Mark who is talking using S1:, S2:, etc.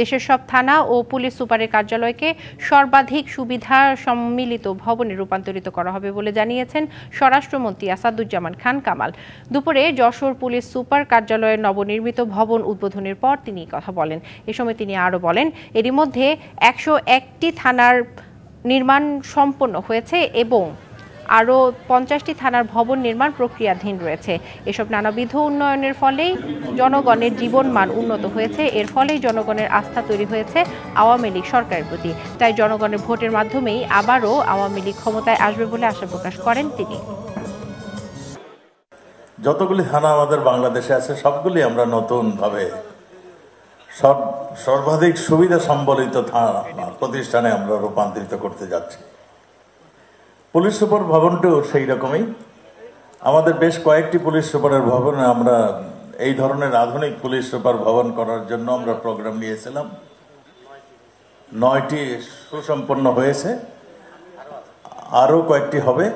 S1: দেশের সব থানা ও পুলিশ সুপারের কার্যালয়কে সর্বাধিক সুবিধা সম্মিলিত ভবনে রূপান্তরিত করা হবে বলে জানিয়েছেন স্বরাষ্ট্রমন্ত্রী আসাদুজ্জামান খান কামাল দুপুরে যশোর পুলিশ সুপার কার্যালয়ের নবনির্মিত ভবন উদ্বোধনের পর তিনি কথা বলেন এ সময় তিনি আরও বলেন এরই মধ্যে একশো একটি থানার নির্মাণ সম্পন্ন হয়েছে এবং আরও পঞ্চাশটি থানার ভবন নির্মাণ প্রক্রিয়াধীন রয়েছে এসব নানাবিধ উন্নয়নের ফলেই জনগণের জীবনমান উন্নত হয়েছে এর ফলেই জনগণের আস্থা তৈরি হয়েছে আওয়ামী লীগ সরকারের প্রতি তাই জনগণের ভোটের মাধ্যমেই আবারও আওয়ামী লীগ ক্ষমতায় আসবে বলে আশা প্রকাশ করেন তিনি
S2: যতগুলি থানা আমাদের বাংলাদেশে আছে সবগুলি আমরা নতুনভাবে সব সর্বাধিক সুবিধা সম্বলিত থানা প্রতিষ্ঠানে আমরা রূপান্তরিত করতে যাচ্ছি পুলিশ সুপার ভবনটিও সেই রকমই আমাদের বেশ কয়েকটি পুলিশ সুপারের ভবনে আমরা এই ধরনের আধুনিক পুলিশ সুপার ভবন করার জন্য আমরা প্রোগ্রাম নিয়েছিলাম নয়টি সুসম্পন্ন হয়েছে আরও কয়েকটি হবে